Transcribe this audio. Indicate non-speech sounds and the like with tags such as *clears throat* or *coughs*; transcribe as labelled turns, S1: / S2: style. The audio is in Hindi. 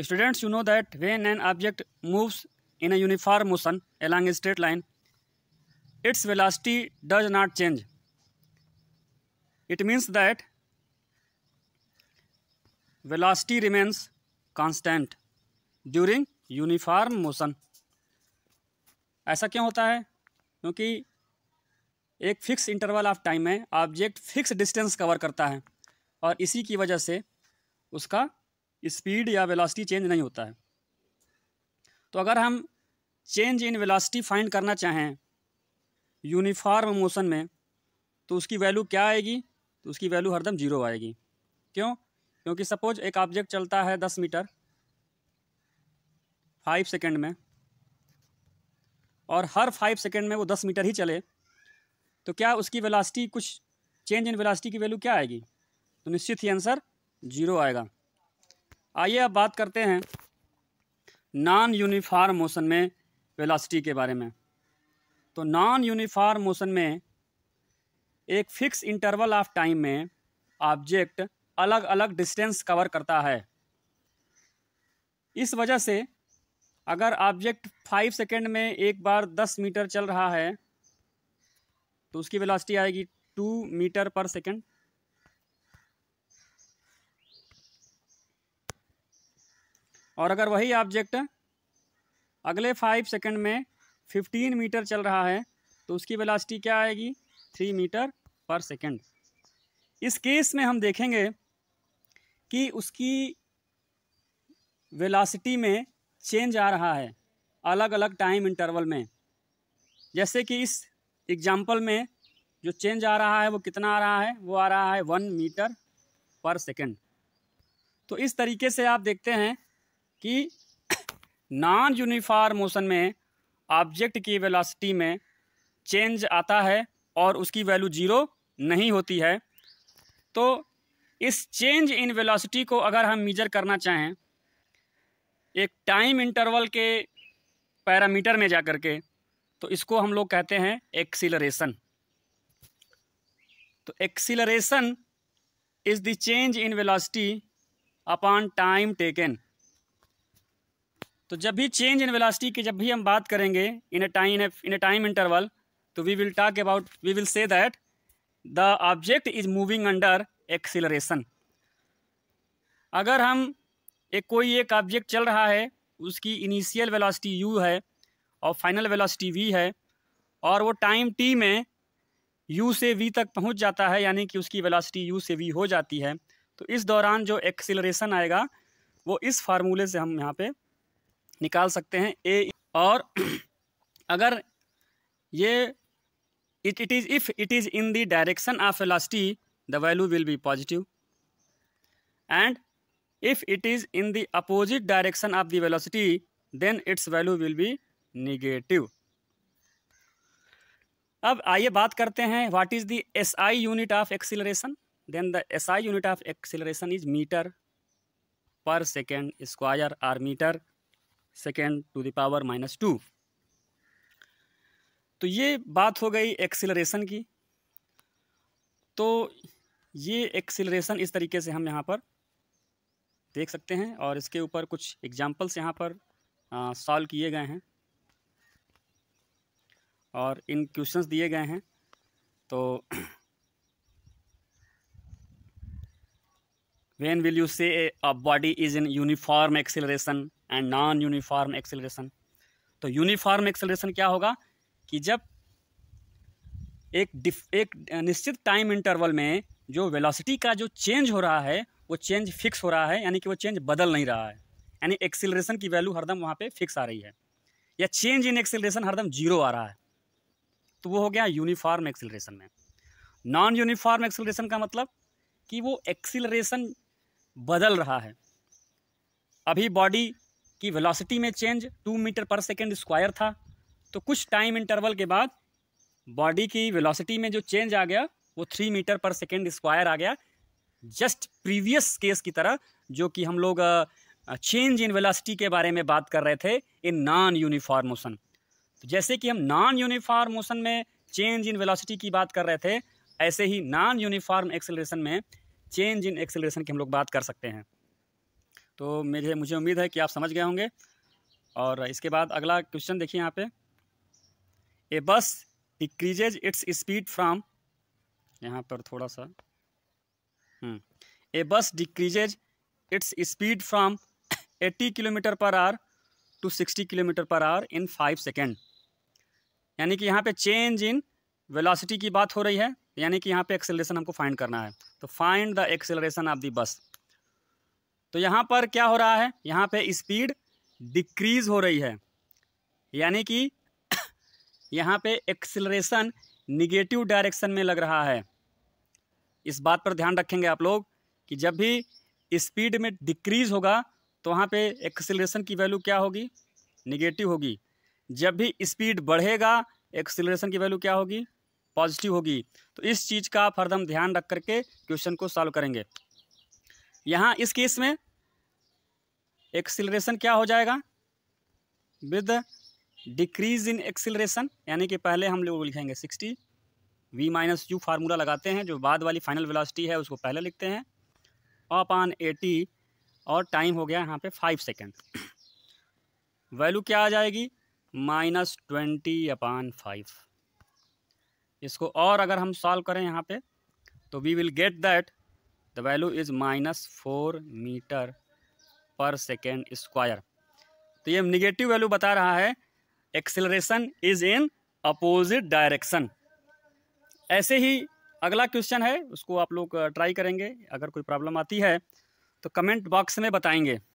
S1: students you know that when an object moves in a uniform motion along straight line its velocity does not change it means that velocity remains constant during uniform motion ऐसा क्यों होता है क्योंकि एक फिक्स इंटरवल ऑफ टाइम में ऑब्जेक्ट फिक्स डिस्टेंस कवर करता है और इसी की वजह से उसका स्पीड या वेलासिटी चेंज नहीं होता है तो अगर हम चेंज इन वेलासिटी फाइंड करना चाहें यूनिफार्म मोशन में तो उसकी वैल्यू क्या आएगी तो उसकी वैल्यू हरदम जीरो आएगी क्यों क्योंकि सपोज एक ऑब्जेक्ट चलता है दस मीटर फाइव सेकेंड में और हर फाइव सेकेंड में वो दस मीटर ही चले तो क्या उसकी वेलासिटी कुछ चेंज इन वेलासिटी की वैल्यू क्या आएगी तो निश्चित ही आंसर जीरो आएगा आइए अब बात करते हैं नॉन यूनिफार्म मोशन में वेलासिटी के बारे में तो नॉन यूनिफार्म मोशन में एक फिक्स इंटरवल ऑफ टाइम में ऑब्जेक्ट अलग अलग डिस्टेंस कवर करता है इस वजह से अगर ऑब्जेक्ट फाइव सेकेंड में एक बार दस मीटर चल रहा है तो उसकी वेलासिटी आएगी टू मीटर पर सेकेंड और अगर वही ऑब्जेक्ट अगले फाइव सेकंड में फिफ्टीन मीटर चल रहा है तो उसकी वेलासिटी क्या आएगी थ्री मीटर पर सेकंड इस केस में हम देखेंगे कि उसकी वेलासिटी में चेंज आ रहा है अलग अलग टाइम इंटरवल में जैसे कि इस एग्जाम्पल में जो चेंज आ रहा है वो कितना आ रहा है वो आ रहा है वन मीटर पर सेकंड तो इस तरीके से आप देखते हैं कि नॉन यूनिफार्म मोशन में ऑब्जेक्ट की वेलोसिटी में चेंज आता है और उसकी वैल्यू ज़ीरो नहीं होती है तो इस चेंज इन वेलोसिटी को अगर हम मेजर करना चाहें एक टाइम इंटरवल के पैरामीटर में जा कर के तो इसको हम लोग कहते हैं एक्सीलरेशन तो acceleration is the change in velocity upon time taken तो जब भी चेंज इन वेलासिटी की जब भी हम बात करेंगे in a time in a time interval तो we will talk about we will say that the object is moving under acceleration अगर हम एक कोई एक ऑब्जेक्ट चल रहा है उसकी इनिशियल वेलासिटी यू है और फाइनल वेलासिटी वी है और वो टाइम टी में यू से वी तक पहुंच जाता है यानी कि उसकी वेलासिटी यू से वी हो जाती है तो इस दौरान जो एक्सीलरेशन आएगा वो इस फार्मूले से हम यहाँ पे निकाल सकते हैं ए और *clears throat* अगर ये it it is if it is in the direction of velocity the value will be positive and if it is in the opposite direction of the velocity then its value will be negative अब आइए बात करते हैं what is the S I unit of acceleration then the S I unit of acceleration is metre per second square or metre second to the power minus to तो ये बात हो गई एक्सिलरेशन की तो ये एक्सिलरेशन इस तरीके से हम यहाँ पर देख सकते हैं और इसके ऊपर कुछ एग्जाम्पल्स यहाँ पर सॉल्व किए गए हैं और इन क्वेश्चंस दिए गए हैं तो when will you say a, a body is in uniform acceleration and non तो uniform acceleration तो यूनिफॉर्म एक्सेलरेशन क्या होगा कि जब एक एक निश्चित टाइम इंटरवल में जो वेलोसिटी का जो चेंज हो रहा है वो चेंज फिक्स हो रहा है यानी कि वो चेंज बदल नहीं रहा है यानी एक्सेलरेशन की वैल्यू हरदम वहाँ पे फिक्स आ रही है या चेंज इन एक्सेलरेशन हरदम जीरो आ रहा है तो वो हो गया यूनिफॉर्म एक्सेलरेशन में नॉन यूनिफॉर्म एक्सेलरेशन का मतलब कि वो एक्सेलरेशन बदल रहा है अभी बॉडी की वेलोसिटी में change two metre per second square था तो कुछ टाइम इंटरवल के बाद बॉडी की वेलोसिटी में जो चेंज आ गया वो three metre per second square आ गया जस्ट प्रीवियस केस की तरह जो कि हम लोग चेंज इन वेलोसिटी के बारे में बात कर रहे थे इन नॉन यूनिफॉर्म मोशन तो जैसे कि हम नॉन यूनिफॉर्म मोशन में चेंज इन वेलोसिटी की बात कर रहे थे ऐसे ही नॉन यूनिफॉर्म एक्सेलरेशन में चेंज इन एक्सेलरेशन की हम लोग बात कर सकते हैं तो मेरे मुझे उम्मीद है कि आप समझ गए होंगे और इसके बाद अगला क्वेश्चन देखिए यहाँ पे ए bus decreases its speed from यहाँ पर थोड़ा सा hmm, a bus decreases its speed from 80 kilometre per hour to 60 kilometre per hour in five second यानी कि यहाँ पे चेंज इन वेलोसिटी की बात हो रही है यानी कि यहाँ पे एक्सेलरेशन हमको फाइंड करना है तो find the acceleration of the bus तो यहाँ पर क्या हो रहा है यहाँ पे स्पीड डिक्रीज हो रही है यानी कि *coughs* यहाँ पे एक्सेलरेशन निगेटिव डायरेक्शन में लग रहा है इस बात पर ध्यान रखेंगे आप लोग कि जब भी स्पीड में डिक्रीज होगा तो वहाँ पे एक्सेलरेशन की वैल्यू क्या होगी निगेटिव होगी जब भी स्पीड बढ़ेगा एक्सेलरेशन की वैल्यू क्या होगी पॉजिटिव होगी तो इस चीज़ का आप हरदम ध्यान रख करके क्वेश्चन को सॉल्व करेंगे यहाँ इस केस में एक्सिलरेशन क्या हो जाएगा विद डिक्रीज इन एक्सिलरेशन यानी कि पहले हम लोग लिखेंगे sixty v minus u formula लगाते हैं जो बाद वाली फाइनल वेलोसिटी है उसको पहले लिखते हैं अपॉन एटी और टाइम हो गया यहाँ पे फाइव सेकेंड वैल्यू क्या आ जाएगी माइनस ट्वेंटी अपॉन फाइव इसको और अगर हम सॉल्व करें यहाँ पे तो we will get that the value is minus four metre per second square तो ये निगेटिव वैल्यू बता रहा है acceleration is in opposite direction ऐसे ही अगला क्वेश्चन है उसको आप लोग ट्राई करेंगे अगर कोई प्रॉब्लम आती है तो कमेंट बॉक्स में बताएंगे